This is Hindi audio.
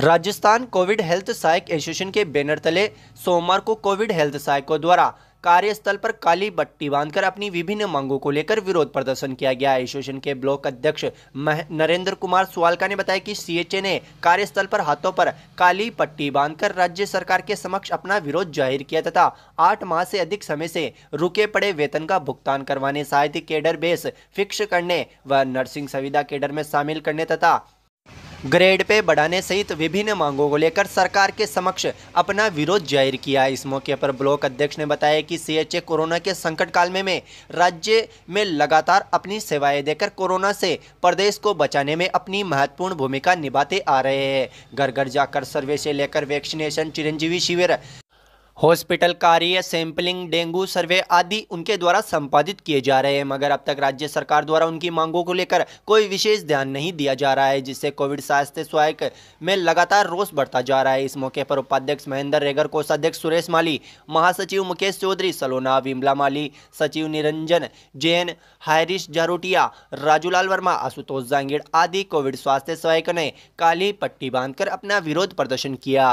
राजस्थान कोविड हेल्थ सहायक एसोसिएशन के बैनर तले सोमवार को कोविड हेल्थ सहायकों द्वारा कार्यस्थल पर काली बट्टी बांधकर अपनी विभिन्न मांगों को लेकर विरोध प्रदर्शन किया गया एसोसिएशन के ब्लॉक अध्यक्ष नरेंद्र कुमार सुवालका ने बताया कि सीएचए ने कार्यस्थल पर हाथों पर काली पट्टी बांधकर राज्य सरकार के समक्ष अपना विरोध जाहिर किया तथा आठ माह से अधिक समय से रुके पड़े वेतन का भुगतान करवाने सहायता केडर बेस फिक्स करने व नर्सिंग सुविधा केडर में शामिल करने तथा ग्रेड पे बढ़ाने सहित विभिन्न मांगों को लेकर सरकार के समक्ष अपना विरोध जाहिर किया इस मौके पर ब्लॉक अध्यक्ष ने बताया कि सीएचए कोरोना के संकट काल में, में राज्य में लगातार अपनी सेवाएं देकर कोरोना से प्रदेश को बचाने में अपनी महत्वपूर्ण भूमिका निभाते आ रहे हैं घर घर जाकर सर्वे से लेकर वैक्सीनेशन चिरंजीवी शिविर हॉस्पिटल कार्य सैंपलिंग डेंगू सर्वे आदि उनके द्वारा संपादित किए जा रहे हैं मगर अब तक राज्य सरकार द्वारा उनकी मांगों को लेकर कोई विशेष ध्यान नहीं दिया जा रहा है जिससे कोविड स्वास्थ्य सहायक में लगातार रोष बढ़ता जा रहा है इस मौके पर उपाध्यक्ष महेंद्र रेगर कोषाध्यक्ष सुरेश माली महासचिव मुकेश चौधरी सलोना विमला माली सचिव निरंजन जैन हायरिश जारोटिया राजूलाल वर्मा आशुतोष जांगीर आदि कोविड स्वास्थ्य सहायक ने काली पट्टी बांधकर अपना विरोध प्रदर्शन किया